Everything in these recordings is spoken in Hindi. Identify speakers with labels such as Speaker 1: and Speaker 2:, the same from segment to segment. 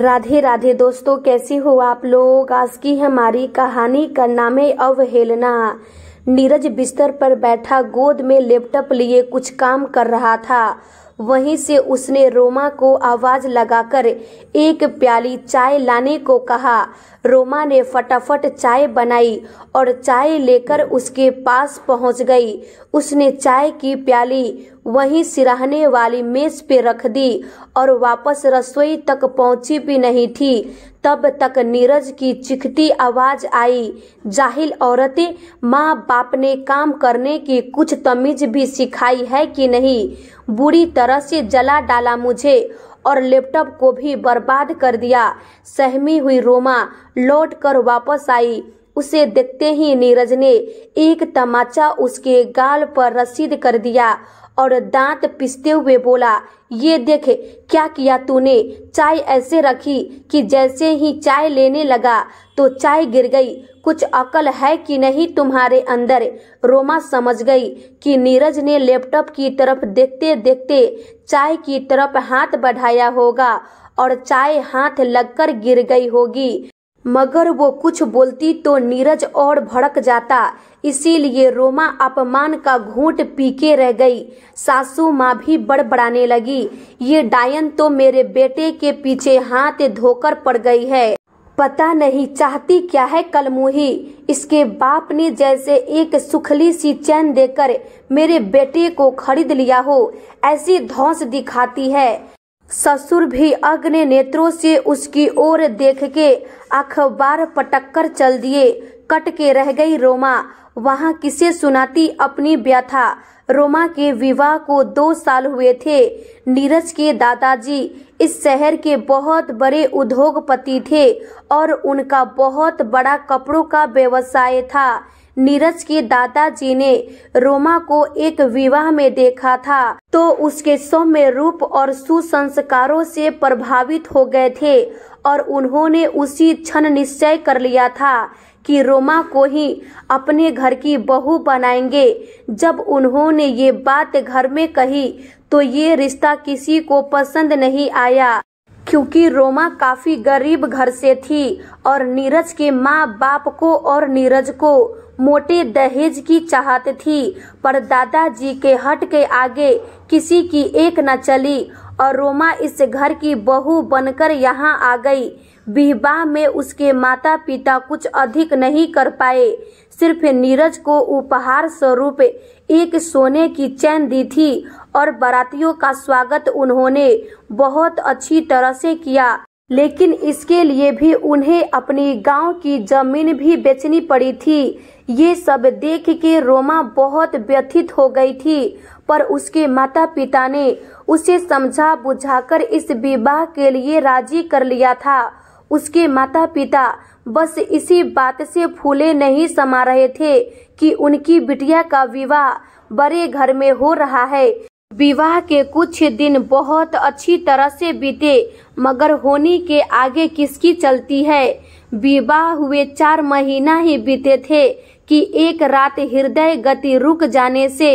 Speaker 1: राधे राधे दोस्तों कैसी हो आप लोग आज की हमारी कहानी का नाम है अवहेलना नीरज बिस्तर पर बैठा गोद में लैपटॉप लिए कुछ काम कर रहा था वहीं से उसने रोमा को आवाज लगाकर एक प्याली चाय लाने को कहा रोमा ने फटाफट चाय बनाई और चाय लेकर उसके पास पहुंच गई उसने चाय की प्याली वहीं सिराहने वाली मेज पे रख दी और वापस रसोई तक पहुंची भी नहीं थी तब तक नीरज की चिखती आवाज आई जाहिल औरतें माँ बाप ने काम करने की कुछ तमीज भी सिखाई है कि नहीं बुरी तरह से जला डाला मुझे और लैपटॉप को भी बर्बाद कर दिया सहमी हुई रोमा लौट कर वापस आई उसे देखते ही नीरज ने एक तमाचा उसके गाल पर रसीद कर दिया और दांत पिसते हुए बोला ये देख क्या किया तूने चाय ऐसे रखी कि जैसे ही चाय लेने लगा तो चाय गिर गई कुछ अकल है कि नहीं तुम्हारे अंदर रोमा समझ गई कि नीरज ने लैपटॉप की तरफ देखते देखते चाय की तरफ हाथ बढ़ाया होगा और चाय हाथ लगकर गिर गई होगी मगर वो कुछ बोलती तो नीरज और भड़क जाता इसीलिए रोमा अपमान का घूट पीके रह गई सासू माँ भी बड़बड़ाने लगी ये डायन तो मेरे बेटे के पीछे हाथ धोकर पड़ गई है पता नहीं चाहती क्या है कलमुही इसके बाप ने जैसे एक सुखली सी चैन देकर मेरे बेटे को खरीद लिया हो ऐसी धौस दिखाती है ससुर भी अग्नि नेत्रों से उसकी ओर देख के अखबार पटक कर चल दिए कट के रह गई रोमा वहाँ किसे सुनाती अपनी व्यथा रोमा के विवाह को दो साल हुए थे नीरज के दादाजी इस शहर के बहुत बड़े उद्योगपति थे और उनका बहुत बड़ा कपड़ों का व्यवसाय था नीरज के दादाजी ने रोमा को एक विवाह में देखा था तो उसके सौम्य रूप और सुसंस्कारों से प्रभावित हो गए थे और उन्होंने उसी क्षण निश्चय कर लिया था कि रोमा को ही अपने घर की बहू बनाएंगे जब उन्होंने ये बात घर में कही तो ये रिश्ता किसी को पसंद नहीं आया क्योंकि रोमा काफी गरीब घर से थी और नीरज के माँ बाप को और नीरज को मोटे दहेज की चाहत थी पर दादाजी के हट के आगे किसी की एक न चली और रोमा इस घर की बहू बनकर यहाँ आ गई विवाह में उसके माता पिता कुछ अधिक नहीं कर पाए सिर्फ नीरज को उपहार स्वरूप एक सोने की चैन दी थी और बारातियों का स्वागत उन्होंने बहुत अच्छी तरह से किया लेकिन इसके लिए भी उन्हें अपनी गांव की जमीन भी बेचनी पड़ी थी ये सब देख के रोमा बहुत व्यथित हो गई थी पर उसके माता पिता ने उसे समझा बुझाकर इस विवाह के लिए राजी कर लिया था उसके माता पिता बस इसी बात से फूले नहीं समा रहे थे कि उनकी बिटिया का विवाह बड़े घर में हो रहा है विवाह के कुछ दिन बहुत अच्छी तरह से बीते मगर होनी के आगे किसकी चलती है विवाह हुए चार महीना ही बीते थे कि एक रात हृदय गति रुक जाने से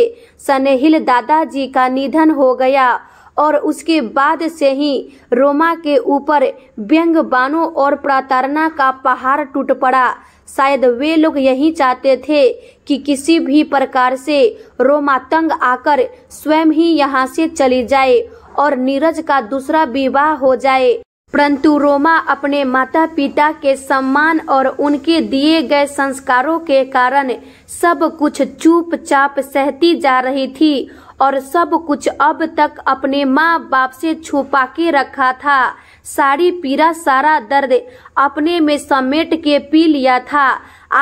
Speaker 1: सनेहिल दादाजी का निधन हो गया और उसके बाद से ही रोमा के ऊपर व्यंग बानों और प्रताड़ना का पहाड़ टूट पड़ा शायद वे लोग यही चाहते थे कि किसी भी प्रकार से रोमा तंग आकर स्वयं ही यहाँ से चली जाए और नीरज का दूसरा विवाह हो जाए परंतु रोमा अपने माता पिता के सम्मान और उनके दिए गए संस्कारों के कारण सब कुछ चुपचाप सहती जा रही थी और सब कुछ अब तक अपने माँ बाप से छुपा के रखा था सारी पीरा सारा दर्द अपने में समेट के पी लिया था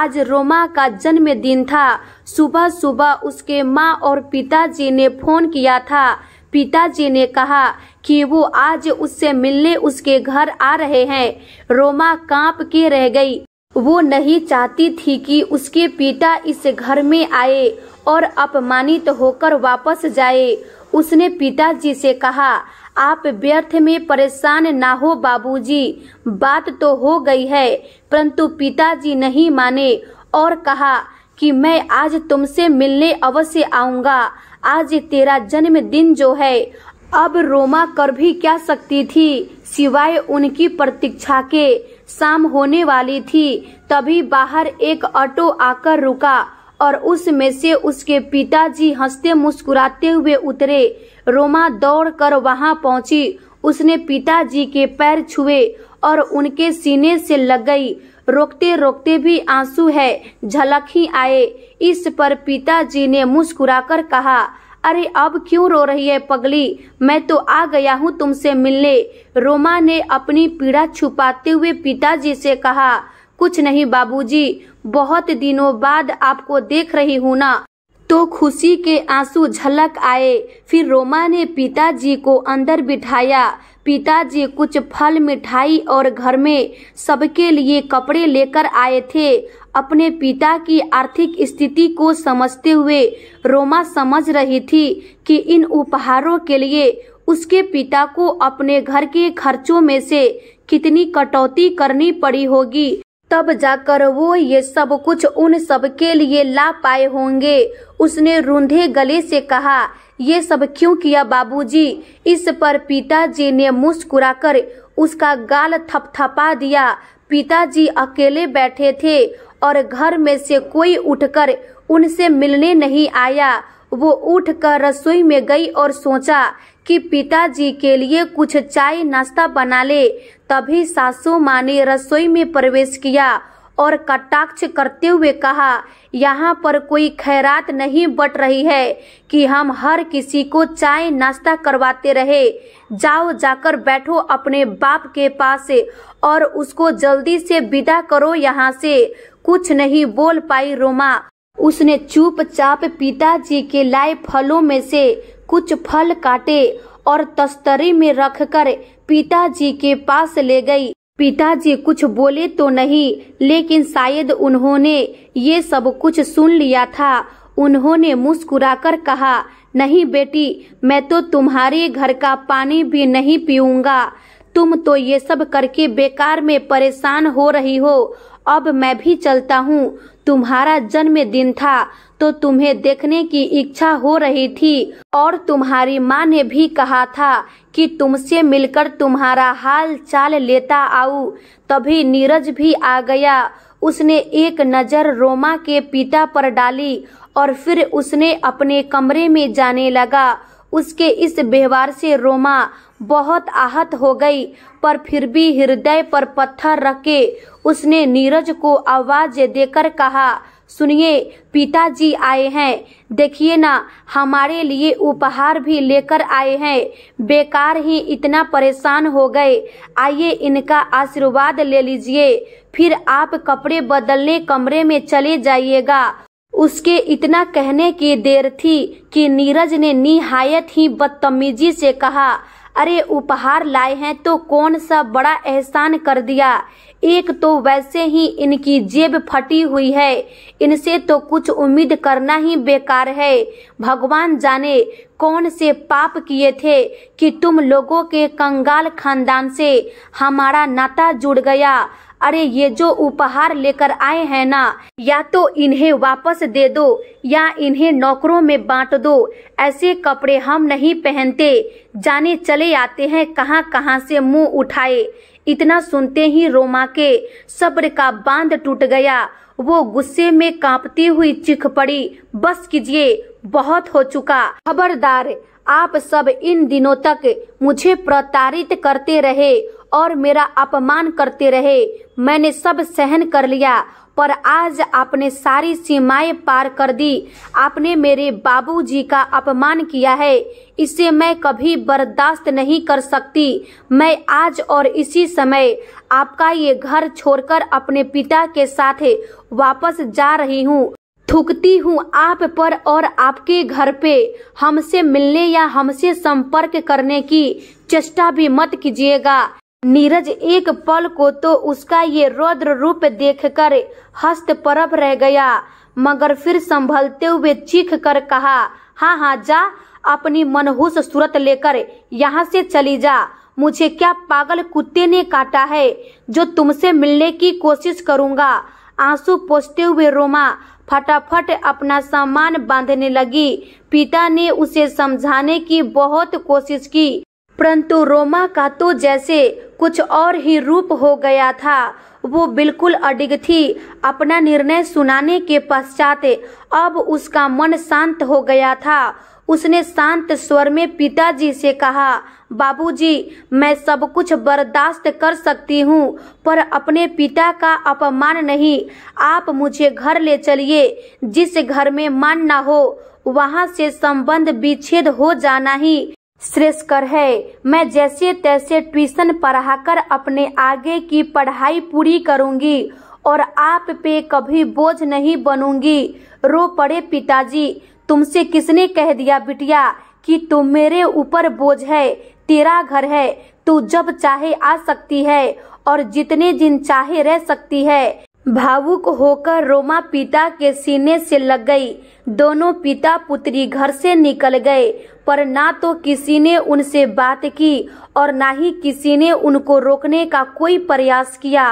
Speaker 1: आज रोमा का जन्मदिन था सुबह सुबह उसके माँ और पिताजी ने फोन किया था पिताजी ने कहा कि वो आज उससे मिलने उसके घर आ रहे हैं रोमा कांप के रह गई वो नहीं चाहती थी कि उसके पिता इस घर में आए और अपमानित होकर वापस जाए उसने पिताजी से कहा आप व्यर्थ में परेशान ना हो बाबूजी, बात तो हो गई है परंतु पिताजी नहीं माने और कहा कि मैं आज तुमसे मिलने अवश्य आऊँगा आज ये तेरा जन्म दिन जो है अब रोमा कर भी क्या सकती थी सिवाय उनकी प्रतीक्षा के शाम होने वाली थी तभी बाहर एक ऑटो आकर रुका और उसमें से उसके पिताजी हंसते मुस्कुराते हुए उतरे रोमा दौड़ कर वहाँ पहुँची उसने पिताजी के पैर छुए और उनके सीने से लग गई रोकते रोकते भी आंसू है झलक ही आए इस पर पिताजी ने मुस्कुराकर कहा अरे अब क्यों रो रही है पगली मैं तो आ गया हूँ तुमसे मिलने रोमा ने अपनी पीड़ा छुपाते हुए पिताजी से कहा कुछ नहीं बाबूजी बहुत दिनों बाद आपको देख रही हूँ ना तो खुशी के आंसू झलक आए फिर रोमा ने पिताजी को अंदर बिठाया पिताजी कुछ फल मिठाई और घर में सबके लिए कपड़े लेकर आए थे अपने पिता की आर्थिक स्थिति को समझते हुए रोमा समझ रही थी कि इन उपहारों के लिए उसके पिता को अपने घर के खर्चों में से कितनी कटौती करनी पड़ी होगी तब जाकर वो ये सब कुछ उन सब के लिए ला पाए होंगे उसने रूंधे गले से कहा ये सब क्यों किया बाबूजी? इस पर पिताजी ने मुस्कुराकर उसका गाल थपथपा दिया पिताजी अकेले बैठे थे और घर में से कोई उठकर उनसे मिलने नहीं आया वो उठकर रसोई में गई और सोचा कि पिताजी के लिए कुछ चाय नाश्ता बना ले तभी सासू माँ ने रसोई में प्रवेश किया और कटाक्ष करते हुए कहा यहाँ पर कोई खैरात नहीं बट रही है कि हम हर किसी को चाय नाश्ता करवाते रहे जाओ जाकर बैठो अपने बाप के पास और उसको जल्दी से विदा करो यहाँ से कुछ नहीं बोल पाई रोमा उसने चुपचाप पिताजी के लाए फलों में से कुछ फल काटे और तस्तरी में रखकर पिताजी के पास ले गई पिताजी कुछ बोले तो नहीं लेकिन शायद उन्होंने ये सब कुछ सुन लिया था उन्होंने मुस्कुराकर कहा नहीं बेटी मैं तो तुम्हारे घर का पानी भी नहीं पीऊंगा तुम तो ये सब करके बेकार में परेशान हो रही हो अब मैं भी चलता हूँ तुम्हारा जन्मदिन था तो तुम्हें देखने की इच्छा हो रही थी और तुम्हारी माँ ने भी कहा था कि तुमसे मिलकर तुम्हारा हाल चाल लेता आऊ तभी नीरज भी आ गया उसने एक नज़र रोमा के पिता पर डाली और फिर उसने अपने कमरे में जाने लगा उसके इस व्यवहार से रोमा बहुत आहत हो गई पर फिर भी हृदय पर पत्थर रखे उसने नीरज को आवाज देकर कहा सुनिए पिताजी आए हैं देखिए ना हमारे लिए उपहार भी लेकर आए हैं बेकार ही इतना परेशान हो गए आइए इनका आशीर्वाद ले लीजिए फिर आप कपड़े बदलने कमरे में चले जाइएगा उसके इतना कहने की देर थी कि नीरज ने निहायत ही बदतमीजी से कहा अरे उपहार लाए हैं तो कौन सा बड़ा एहसान कर दिया एक तो वैसे ही इनकी जेब फटी हुई है इनसे तो कुछ उम्मीद करना ही बेकार है भगवान जाने कौन से पाप किए थे कि तुम लोगों के कंगाल खानदान से हमारा नाता जुड़ गया अरे ये जो उपहार लेकर आए हैं ना या तो इन्हें वापस दे दो या इन्हें नौकरों में बांट दो ऐसे कपड़े हम नहीं पहनते जाने चले आते हैं कहाँ कहाँ से मुंह उठाए इतना सुनते ही रोमा के सब्र का बांध टूट गया वो गुस्से में कांपती हुई चिख पड़ी बस कीजिए बहुत हो चुका खबरदार आप सब इन दिनों तक मुझे प्रताड़ित करते रहे और मेरा अपमान करते रहे मैंने सब सहन कर लिया पर आज आपने सारी सीमाएं पार कर दी आपने मेरे बाबूजी का अपमान किया है इसे मैं कभी बर्दाश्त नहीं कर सकती मैं आज और इसी समय आपका ये घर छोड़कर अपने पिता के साथ वापस जा रही हूँ थुकती हूँ आप पर और आपके घर पे हमसे मिलने या हमसे संपर्क करने की चेष्टा भी मत कीजिएगा नीरज एक पल को तो उसका ये रौद्र रूप देखकर हस्त परप रह गया मगर फिर संभलते हुए चीख कर कहा हाँ हाँ जा अपनी मनहूस सूरत लेकर यहाँ से चली जा मुझे क्या पागल कुत्ते ने काटा है जो तुमसे मिलने की कोशिश करूँगा आंसू पोसते हुए रोमा फटाफट अपना सामान बांधने लगी पिता ने उसे समझाने की बहुत कोशिश की परंतु रोमा का तो जैसे कुछ और ही रूप हो गया था वो बिल्कुल अडिग थी अपना निर्णय सुनाने के पश्चात अब उसका मन शांत हो गया था उसने शांत स्वर में पिताजी से कहा बाबूजी मैं सब कुछ बर्दाश्त कर सकती हूँ पर अपने पिता का अपमान नहीं आप मुझे घर ले चलिए जिस घर में मान ना हो वहाँ से संबंध विच्छेद हो जाना ही श्रेष्कर है मैं जैसे तैसे ट्यूशन पढ़ाकर अपने आगे की पढ़ाई पूरी करूंगी और आप पे कभी बोझ नहीं बनूंगी रो पड़े पिताजी तुमसे किसने कह दिया बिटिया कि तुम मेरे ऊपर बोझ है तेरा घर है तू जब चाहे आ सकती है और जितने दिन चाहे रह सकती है भावुक होकर रोमा पिता के सीने से लग गई दोनों पिता पुत्री घर से निकल गए पर ना तो किसी ने उनसे बात की और ना ही किसी ने उनको रोकने का कोई प्रयास किया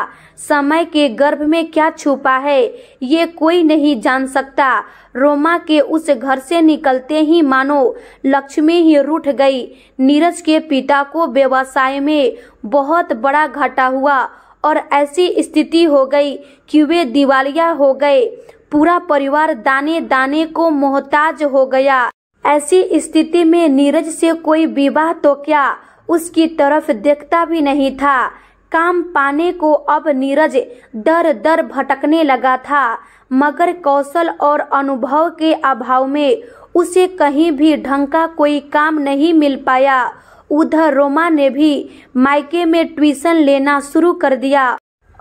Speaker 1: समय के गर्भ में क्या छुपा है ये कोई नहीं जान सकता रोमा के उस घर से निकलते ही मानो लक्ष्मी ही रूठ गई नीरज के पिता को व्यवसाय में बहुत बड़ा घाटा हुआ और ऐसी स्थिति हो गई कि वे दिवालिया हो गए पूरा परिवार दाने दाने को मोहताज हो गया ऐसी स्थिति में नीरज से कोई विवाह तो क्या उसकी तरफ देखता भी नहीं था काम पाने को अब नीरज दर दर भटकने लगा था मगर कौशल और अनुभव के अभाव में उसे कहीं भी ढंग का कोई काम नहीं मिल पाया उधर रोमा ने भी मायके में ट्यूशन लेना शुरू कर दिया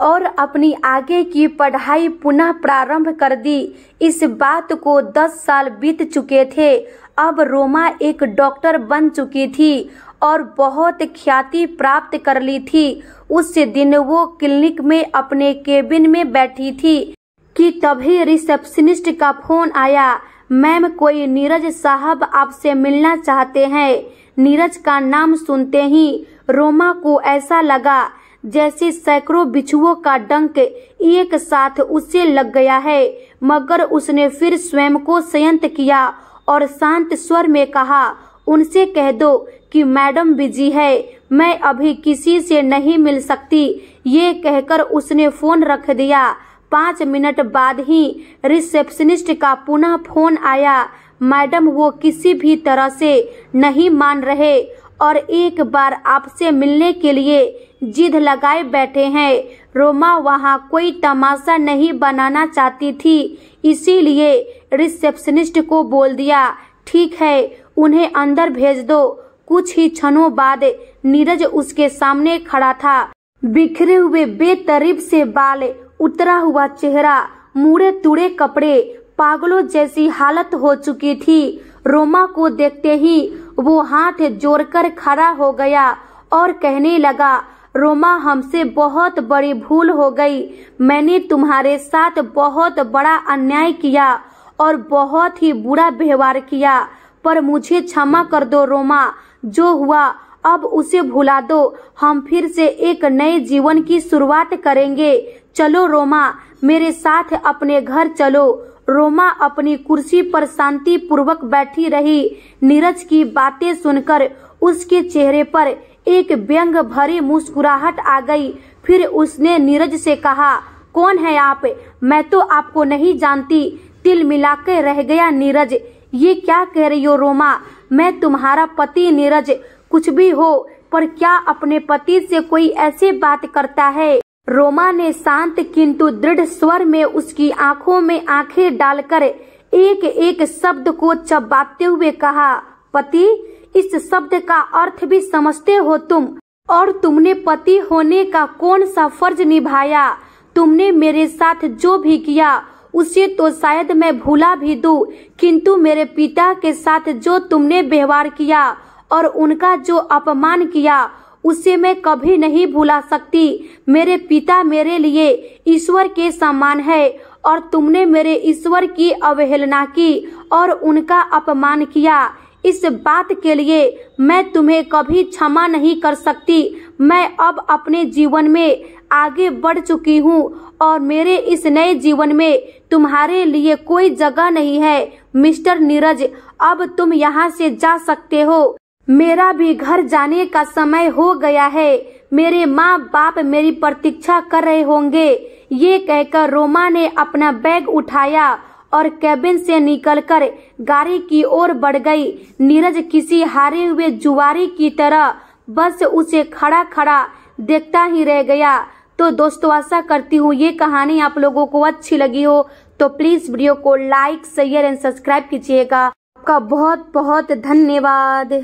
Speaker 1: और अपनी आगे की पढ़ाई पुनः प्रारंभ कर दी इस बात को 10 साल बीत चुके थे अब रोमा एक डॉक्टर बन चुकी थी और बहुत ख्याति प्राप्त कर ली थी उस दिन वो क्लिनिक में अपने केबिन में बैठी थी कि तभी रिसेप्शनिस्ट का फोन आया मैम कोई नीरज साहब आपसे मिलना चाहते हैं नीरज का नाम सुनते ही रोमा को ऐसा लगा जैसे सैकड़ों बिछुओं का डंक एक साथ उसे लग गया है मगर उसने फिर स्वयं को संयंत किया और शांत स्वर में कहा उनसे कह दो कि मैडम बिजी है मैं अभी किसी से नहीं मिल सकती ये कहकर उसने फोन रख दिया पाँच मिनट बाद ही रिसेप्शनिस्ट का पुनः फोन आया मैडम वो किसी भी तरह से नहीं मान रहे और एक बार आपसे मिलने के लिए जिद लगाए बैठे हैं रोमा वहाँ कोई तमाशा नहीं बनाना चाहती थी इसीलिए रिसेप्शनिस्ट को बोल दिया ठीक है उन्हें अंदर भेज दो कुछ ही क्षणों बाद नीरज उसके सामने खड़ा था बिखरे हुए बेतरीब से बाल उतरा हुआ चेहरा मुड़े तुड़े कपड़े पागलों जैसी हालत हो चुकी थी रोमा को देखते ही वो हाथ जोड़कर खड़ा हो गया और कहने लगा रोमा हमसे बहुत बड़ी भूल हो गई मैंने तुम्हारे साथ बहुत बड़ा अन्याय किया और बहुत ही बुरा व्यवहार किया पर मुझे क्षमा कर दो रोमा जो हुआ अब उसे भुला दो हम फिर से एक नए जीवन की शुरुआत करेंगे चलो रोमा मेरे साथ अपने घर चलो रोमा अपनी कुर्सी पर शांति पूर्वक बैठी रही नीरज की बातें सुनकर उसके चेहरे पर एक व्यंग भरी मुस्कुराहट आ गई फिर उसने नीरज से कहा कौन है आप मैं तो आपको नहीं जानती तिल मिलाकर रह गया नीरज ये क्या कह रही हो रोमा मैं तुम्हारा पति नीरज कुछ भी हो पर क्या अपने पति से कोई ऐसी बात करता है रोमा ने शांत किंतु दृढ़ स्वर में उसकी आंखों में आंखें डालकर एक एक शब्द को चबाते हुए कहा पति इस शब्द का अर्थ भी समझते हो तुम और तुमने पति होने का कौन सा फर्ज निभाया तुमने मेरे साथ जो भी किया उसे तो शायद मैं भूला भी दूं, किंतु मेरे पिता के साथ जो तुमने व्यवहार किया और उनका जो अपमान किया उसे मैं कभी नहीं भुला सकती मेरे पिता मेरे लिए ईश्वर के समान है और तुमने मेरे ईश्वर की अवहेलना की और उनका अपमान किया इस बात के लिए मैं तुम्हें कभी क्षमा नहीं कर सकती मैं अब अपने जीवन में आगे बढ़ चुकी हूँ और मेरे इस नए जीवन में तुम्हारे लिए कोई जगह नहीं है मिस्टर नीरज अब तुम यहाँ से जा सकते हो मेरा भी घर जाने का समय हो गया है मेरे माँ बाप मेरी प्रतीक्षा कर रहे होंगे ये कहकर रोमा ने अपना बैग उठाया और कैबिन से निकलकर गाड़ी की ओर बढ़ गई नीरज किसी हारे हुए जुआरी की तरह बस उसे खड़ा खड़ा देखता ही रह गया तो दोस्तों आशा करती हूँ ये कहानी आप लोगों को अच्छी लगी हो तो प्लीज वीडियो को लाइक शेयर एंड सब्सक्राइब कीजिएगा आपका बहुत बहुत धन्यवाद